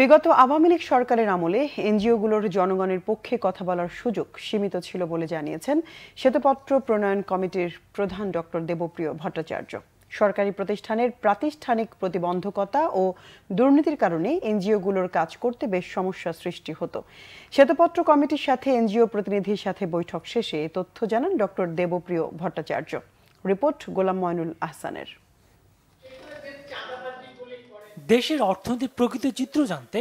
বিগত আওয়ামী লীগ সরকারের আমলে এনজিওগুলোর জনগণের পক্ষে কথা বলার সুযোগ সীমিত ছিল বলে জানিয়েছেন শ্বেতপত্র প্রণয়ন কমিটির প্রধান ডক্টর দেবপ্রিয় ভট্টাচার্য সরকারি প্রতিষ্ঠানের প্রাতিষ্ঠানিক প্রতিবন্ধকতা ও দুর্নীতির কারণে এনজিওগুলোর কাজ করতে বেশ সমস্যা সৃষ্টি হতো শ্বেতপত্র কমিটির সাথে এনজিও প্রতিনিধির সাথে বৈঠক শেষে তথ্য জানান ডক্টর দেবপ্রিয় ভট্টাচার্য রিপোর্ট গোলাম ময়নুল আহসানের দেশের অর্থনৈতিক প্রকৃত চিত্র জানতে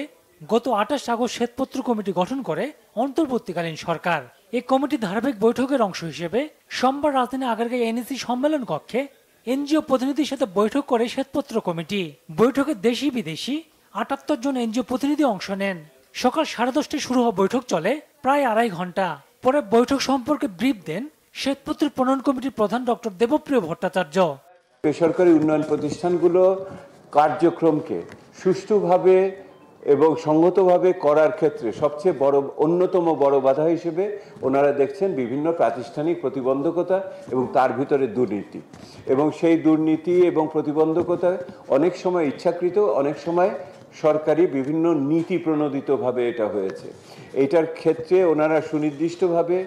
গত আঠাশ আগস্ট শ্বেতপত্র কমিটি গঠন করে অন্তর্বর্তীকালীন সরকার এই কমিটি ধারাবাহিক বৈঠকের অংশ হিসেবে সোমবার রাজধানী আগারগাঁ এনএসি সম্মেলন কক্ষে এনজিও প্রতিনিধির সাথে বৈঠক করে শ্বেতপত্র কমিটি বৈঠকে দেশি বিদেশি আটাত্তর জন এনজিও প্রতিনিধি অংশ নেন সকাল সাড়ে দশটায় শুরু হওয়া বৈঠক চলে প্রায় আড়াই ঘন্টা পরে বৈঠক সম্পর্কে ব্রিফ দেন শ্বেতপত্র প্রণয়ন কমিটির প্রধান ডক্টর দেবপ্রিয় ভট্টাচার্য বেসরকারি উন্নয়ন প্রতিষ্ঠানগুলো কার্যক্রমকে সুষ্ঠুভাবে এবং সঙ্গতভাবে করার ক্ষেত্রে সবচেয়ে বড় অন্যতম বড় বাধা হিসেবে ওনারা দেখছেন বিভিন্ন প্রাতিষ্ঠানিক প্রতিবন্ধকতা এবং তার ভিতরে দুর্নীতি এবং সেই দুর্নীতি এবং প্রতিবন্ধকতা অনেক সময় ইচ্ছাকৃত অনেক সময় সরকারি বিভিন্ন নীতি প্রণোদিতভাবে এটা হয়েছে এটার ক্ষেত্রে ওনারা সুনির্দিষ্টভাবে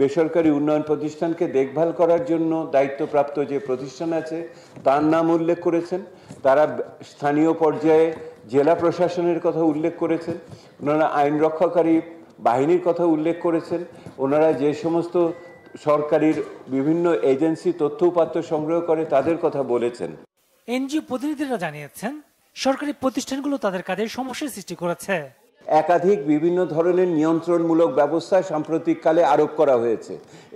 বেসরকারি উন্নয়ন প্রতিষ্ঠানকে দেখভাল করার জন্য দায়িত্বপ্রাপ্ত যে প্রতিষ্ঠান আছে তার নাম উল্লেখ করেছেন তারা স্থানীয় পর্যায়ে জেলা প্রশাসনের কথা উল্লেখ করেছেন ওনারা আইন রক্ষাকারী বাহিনীর কথা উল্লেখ করেছেন ওনারা যে সমস্ত সরকারের বিভিন্ন এজেন্সি তথ্য উপাত্ত সংগ্রহ করে তাদের কথা বলেছেন এনজিও প্রতিনিধিরা জানিয়েছেন সরকারি প্রতিষ্ঠানগুলো তাদের কাজে সমস্যার সৃষ্টি করেছে একাধিক বিভিন্ন ধরনের নিয়ন্ত্রণমূলক ব্যবস্থা সাম্প্রতিককালে আরোপ করা হয়েছে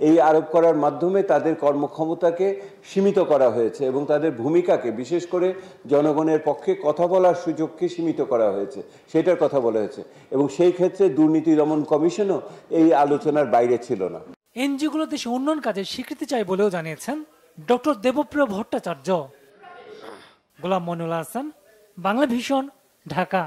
এই আরোপ করার মাধ্যমে তাদের কর্মক্ষমতাকে সীমিত করা হয়েছে এবং তাদের ভূমিকাকে বিশেষ করে জনগণের পক্ষে কথা বলার সুযোগকে সীমিত করা হয়েছে সেটার কথা বলা হয়েছে এবং সেই ক্ষেত্রে দুর্নীতি দমন কমিশনও এই আলোচনার বাইরে ছিল না এনজিওগুলো দেশে উন্নয়ন কাজে স্বীকৃতি চাই বলেও জানিয়েছেন ডক্টর দেবপ্রিয় ভট্টাচার্য গোলাম মনুল হাসান বাংলা ভীষণ ঢাকা